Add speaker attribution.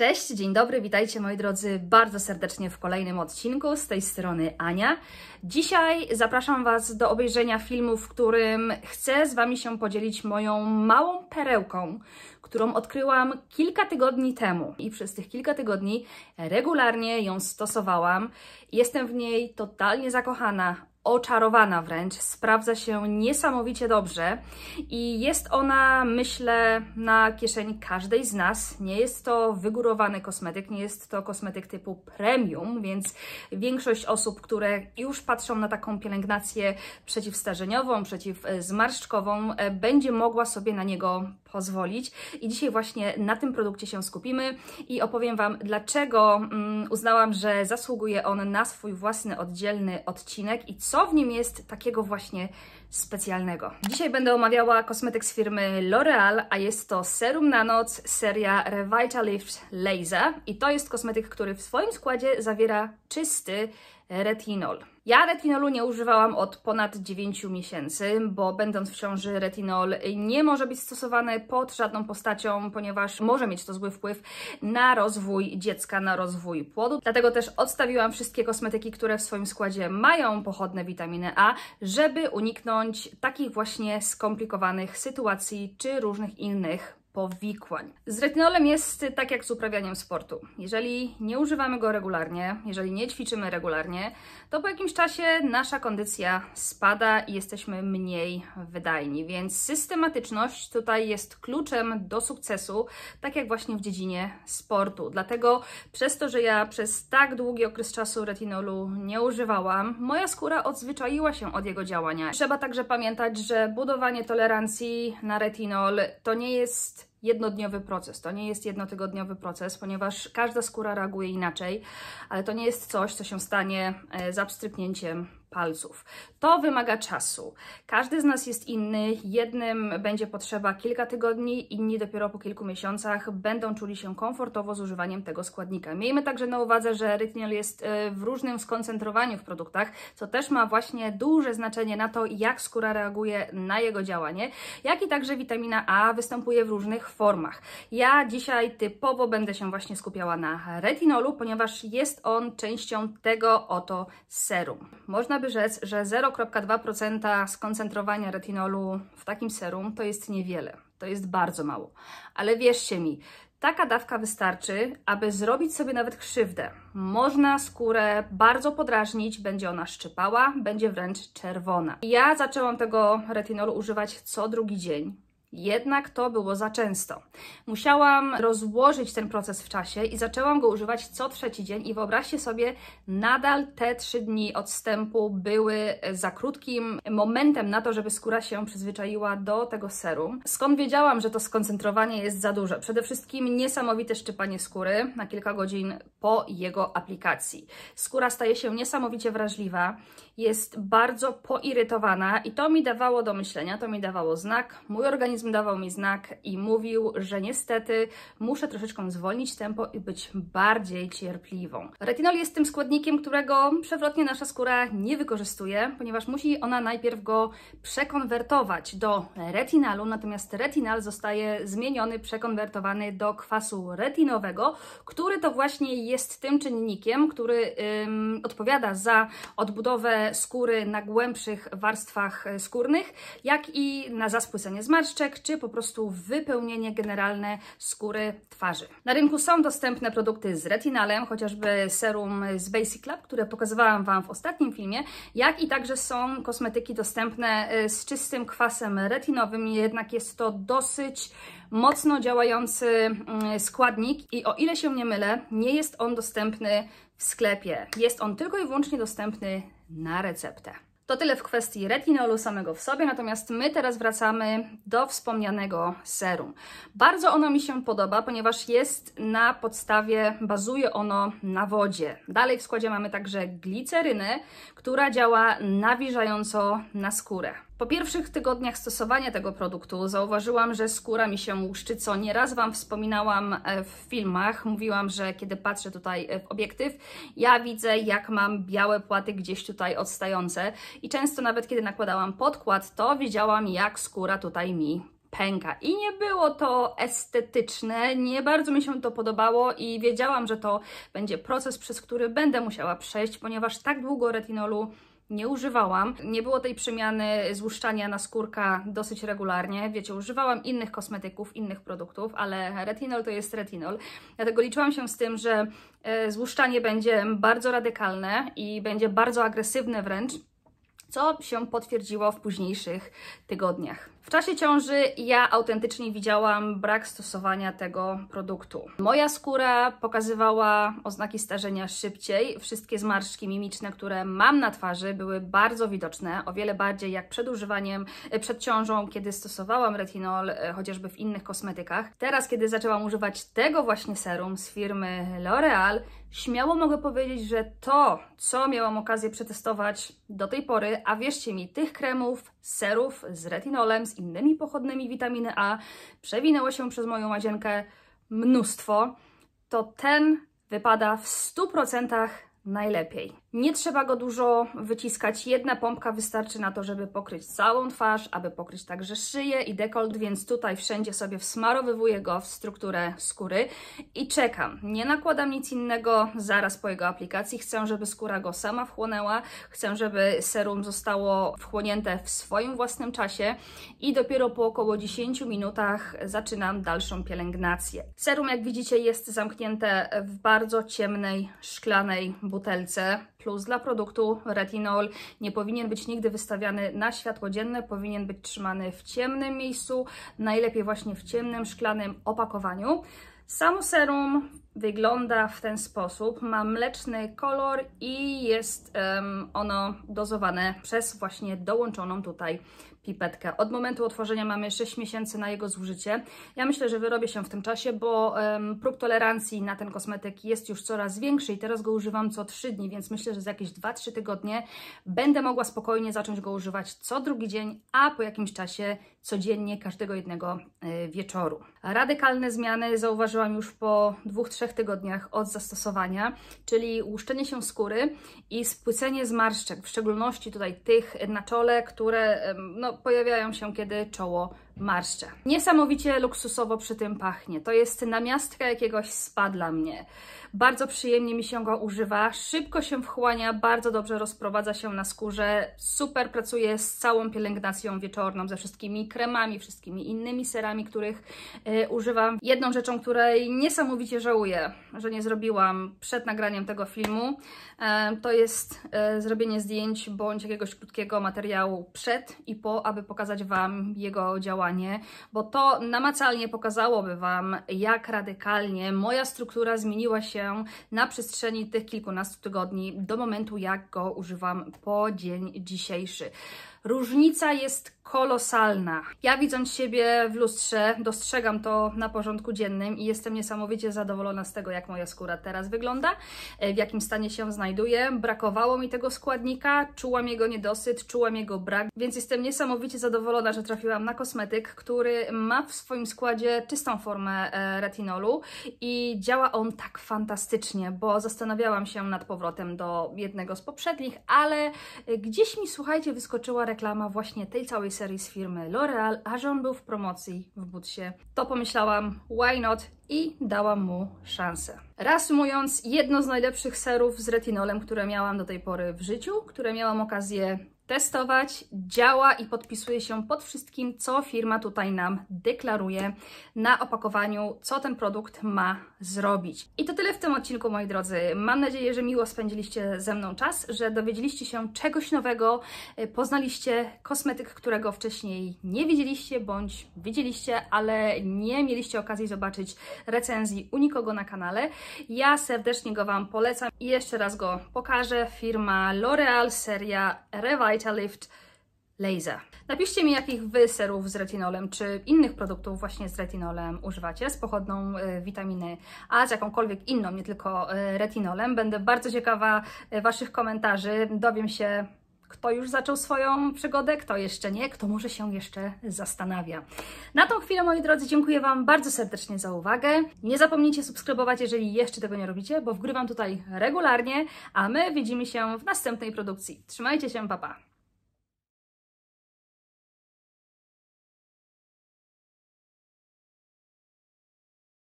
Speaker 1: Cześć, dzień dobry, witajcie moi drodzy bardzo serdecznie w kolejnym odcinku. Z tej strony Ania. Dzisiaj zapraszam Was do obejrzenia filmu, w którym chcę z Wami się podzielić moją małą perełką, którą odkryłam kilka tygodni temu i przez tych kilka tygodni regularnie ją stosowałam. Jestem w niej totalnie zakochana oczarowana wręcz, sprawdza się niesamowicie dobrze i jest ona, myślę, na kieszeni każdej z nas. Nie jest to wygórowany kosmetyk, nie jest to kosmetyk typu premium, więc większość osób, które już patrzą na taką pielęgnację przeciwstarzeniową, przeciwzmarszczkową, e, będzie mogła sobie na niego pozwolić. I dzisiaj właśnie na tym produkcie się skupimy i opowiem Wam, dlaczego mm, uznałam, że zasługuje on na swój własny oddzielny odcinek i co w nim jest takiego właśnie specjalnego. Dzisiaj będę omawiała kosmetyk z firmy L'Oreal, a jest to serum na noc, seria Revitalift Laser i to jest kosmetyk, który w swoim składzie zawiera czysty retinol. Ja retinolu nie używałam od ponad 9 miesięcy, bo będąc w ciąży retinol nie może być stosowany pod żadną postacią, ponieważ może mieć to zły wpływ na rozwój dziecka, na rozwój płodu. Dlatego też odstawiłam wszystkie kosmetyki, które w swoim składzie mają pochodne witaminy A, żeby uniknąć takich właśnie skomplikowanych sytuacji czy różnych innych powikłań. Z retinolem jest tak jak z uprawianiem sportu. Jeżeli nie używamy go regularnie, jeżeli nie ćwiczymy regularnie, to po jakimś czasie nasza kondycja spada i jesteśmy mniej wydajni. Więc systematyczność tutaj jest kluczem do sukcesu, tak jak właśnie w dziedzinie sportu. Dlatego przez to, że ja przez tak długi okres czasu retinolu nie używałam, moja skóra odzwyczaiła się od jego działania. Trzeba także pamiętać, że budowanie tolerancji na retinol to nie jest jednodniowy proces, to nie jest jednotygodniowy proces, ponieważ każda skóra reaguje inaczej, ale to nie jest coś, co się stanie e, z pstryknięciem palców. To wymaga czasu. Każdy z nas jest inny. Jednym będzie potrzeba kilka tygodni, inni dopiero po kilku miesiącach będą czuli się komfortowo z używaniem tego składnika. Miejmy także na uwadze, że retinol jest e, w różnym skoncentrowaniu w produktach, co też ma właśnie duże znaczenie na to, jak skóra reaguje na jego działanie, jak i także witamina A występuje w różnych formach. Ja dzisiaj typowo będę się właśnie skupiała na retinolu, ponieważ jest on częścią tego oto serum. Można by rzec, że 0,2% skoncentrowania retinolu w takim serum to jest niewiele, to jest bardzo mało. Ale wierzcie mi, taka dawka wystarczy, aby zrobić sobie nawet krzywdę. Można skórę bardzo podrażnić, będzie ona szczypała, będzie wręcz czerwona. Ja zaczęłam tego retinolu używać co drugi dzień jednak to było za często. Musiałam rozłożyć ten proces w czasie i zaczęłam go używać co trzeci dzień. I wyobraźcie sobie, nadal te trzy dni odstępu były za krótkim momentem na to, żeby skóra się przyzwyczaiła do tego serum. Skąd wiedziałam, że to skoncentrowanie jest za duże? Przede wszystkim niesamowite szczypanie skóry na kilka godzin po jego aplikacji. Skóra staje się niesamowicie wrażliwa, jest bardzo poirytowana i to mi dawało do myślenia, to mi dawało znak. Mój organizm organizm dawał mi znak i mówił, że niestety muszę troszeczkę zwolnić tempo i być bardziej cierpliwą. Retinol jest tym składnikiem, którego przewrotnie nasza skóra nie wykorzystuje, ponieważ musi ona najpierw go przekonwertować do retinalu, natomiast retinal zostaje zmieniony, przekonwertowany do kwasu retinowego, który to właśnie jest tym czynnikiem, który ym, odpowiada za odbudowę skóry na głębszych warstwach skórnych, jak i na zaspłycenie zmarszczek, czy po prostu wypełnienie generalne skóry twarzy. Na rynku są dostępne produkty z retinalem, chociażby serum z Basic Lab, które pokazywałam Wam w ostatnim filmie, jak i także są kosmetyki dostępne e, z czystym kwasem retinowym, jednak jest to dosyć mocno działający mm, składnik i o ile się nie mylę, nie jest on dostępny w sklepie. Jest on tylko i wyłącznie dostępny na receptę. To tyle w kwestii retinolu samego w sobie, natomiast my teraz wracamy do wspomnianego serum. Bardzo ono mi się podoba, ponieważ jest na podstawie, bazuje ono na wodzie. Dalej w składzie mamy także glicerynę, która działa nawilżająco na skórę. Po pierwszych tygodniach stosowania tego produktu zauważyłam, że skóra mi się łuszczy, co nieraz Wam wspominałam e, w filmach. Mówiłam, że kiedy patrzę tutaj e, w obiektyw, ja widzę jak mam białe płaty gdzieś tutaj odstające i często nawet kiedy nakładałam podkład, to widziałam, jak skóra tutaj mi pęka. I nie było to estetyczne, nie bardzo mi się to podobało i wiedziałam, że to będzie proces, przez który będę musiała przejść, ponieważ tak długo retinolu nie używałam. Nie było tej przemiany złuszczania na skórka dosyć regularnie. Wiecie, używałam innych kosmetyków, innych produktów, ale retinol to jest retinol. Dlatego liczyłam się z tym, że e, złuszczanie będzie bardzo radykalne i będzie bardzo agresywne wręcz co się potwierdziło w późniejszych tygodniach. W czasie ciąży ja autentycznie widziałam brak stosowania tego produktu. Moja skóra pokazywała oznaki starzenia szybciej. Wszystkie zmarszczki mimiczne, które mam na twarzy, były bardzo widoczne, o wiele bardziej jak przed używaniem, e, przed ciążą, kiedy stosowałam retinol, e, chociażby w innych kosmetykach. Teraz, kiedy zaczęłam używać tego właśnie serum z firmy L'Oreal, Śmiało mogę powiedzieć, że to, co miałam okazję przetestować do tej pory, a wierzcie mi, tych kremów, serów z retinolem, z innymi pochodnymi witaminy A, przewinęło się przez moją łazienkę mnóstwo, to ten wypada w 100% najlepiej. Nie trzeba go dużo wyciskać, jedna pompka wystarczy na to, żeby pokryć całą twarz, aby pokryć także szyję i dekolt, więc tutaj wszędzie sobie wsmarowywuję go w strukturę skóry i czekam. Nie nakładam nic innego zaraz po jego aplikacji, chcę, żeby skóra go sama wchłonęła, chcę, żeby serum zostało wchłonięte w swoim własnym czasie i dopiero po około 10 minutach zaczynam dalszą pielęgnację. Serum, jak widzicie, jest zamknięte w bardzo ciemnej, szklanej butelce. Plus dla produktu retinol nie powinien być nigdy wystawiany na światło dzienne, powinien być trzymany w ciemnym miejscu, najlepiej właśnie w ciemnym, szklanym opakowaniu. Samo serum wygląda w ten sposób. Ma mleczny kolor i jest um, ono dozowane przez właśnie dołączoną tutaj pipetkę. Od momentu otworzenia mamy 6 miesięcy na jego zużycie. Ja myślę, że wyrobię się w tym czasie, bo um, próg tolerancji na ten kosmetyk jest już coraz większy i teraz go używam co 3 dni, więc myślę, że za jakieś 2-3 tygodnie będę mogła spokojnie zacząć go używać co drugi dzień, a po jakimś czasie codziennie, każdego jednego e, wieczoru. Radykalne zmiany zauważyłam już po dwóch, trzech tygodniach od zastosowania, czyli łuszczenie się skóry i spłycenie zmarszczek, w szczególności tutaj tych na czole, które no, pojawiają się, kiedy czoło marszcze. Niesamowicie luksusowo przy tym pachnie. To jest namiastka jakiegoś spa dla mnie. Bardzo przyjemnie mi się go używa, szybko się wchłania, bardzo dobrze rozprowadza się na skórze, super pracuje z całą pielęgnacją wieczorną, ze wszystkimi kremami, wszystkimi innymi serami, których y, używam. Jedną rzeczą, której niesamowicie żałuję, że nie zrobiłam przed nagraniem tego filmu, y, to jest y, zrobienie zdjęć bądź jakiegoś krótkiego materiału przed i po, aby pokazać Wam jego działanie bo to namacalnie pokazałoby Wam, jak radykalnie moja struktura zmieniła się na przestrzeni tych kilkunastu tygodni do momentu, jak go używam po dzień dzisiejszy. Różnica jest kolosalna. Ja widząc siebie w lustrze, dostrzegam to na porządku dziennym i jestem niesamowicie zadowolona z tego, jak moja skóra teraz wygląda, e, w jakim stanie się znajduje. Brakowało mi tego składnika, czułam jego niedosyt, czułam jego brak, więc jestem niesamowicie zadowolona, że trafiłam na kosmetyk, który ma w swoim składzie czystą formę e, retinolu i działa on tak fantastycznie, bo zastanawiałam się nad powrotem do jednego z poprzednich, ale e, gdzieś mi, słuchajcie, wyskoczyła reklama właśnie tej całej serii z firmy L'Oreal, a że on był w promocji w Butsie. To pomyślałam, why not? I dałam mu szansę. Reasumując, jedno z najlepszych serów z retinolem, które miałam do tej pory w życiu, które miałam okazję testować, działa i podpisuje się pod wszystkim, co firma tutaj nam deklaruje na opakowaniu, co ten produkt ma zrobić. I to tyle w tym odcinku, moi drodzy. Mam nadzieję, że miło spędziliście ze mną czas, że dowiedzieliście się czegoś nowego, e, poznaliście kosmetyk, którego wcześniej nie widzieliście bądź widzieliście, ale nie mieliście okazji zobaczyć recenzji u nikogo na kanale. Ja serdecznie go Wam polecam i jeszcze raz go pokażę. Firma L'Oreal, seria Revite Lift Laser. Napiszcie mi, jakich Wy serów z retinolem, czy innych produktów właśnie z retinolem używacie, z pochodną e, witaminy A, z jakąkolwiek inną, nie tylko e, retinolem. Będę bardzo ciekawa e, Waszych komentarzy. Dowiem się, kto już zaczął swoją przygodę, kto jeszcze nie, kto może się jeszcze zastanawia. Na tą chwilę, moi drodzy, dziękuję Wam bardzo serdecznie za uwagę. Nie zapomnijcie subskrybować, jeżeli jeszcze tego nie robicie, bo wgrywam tutaj regularnie, a my widzimy się w następnej produkcji. Trzymajcie się, papa! Pa.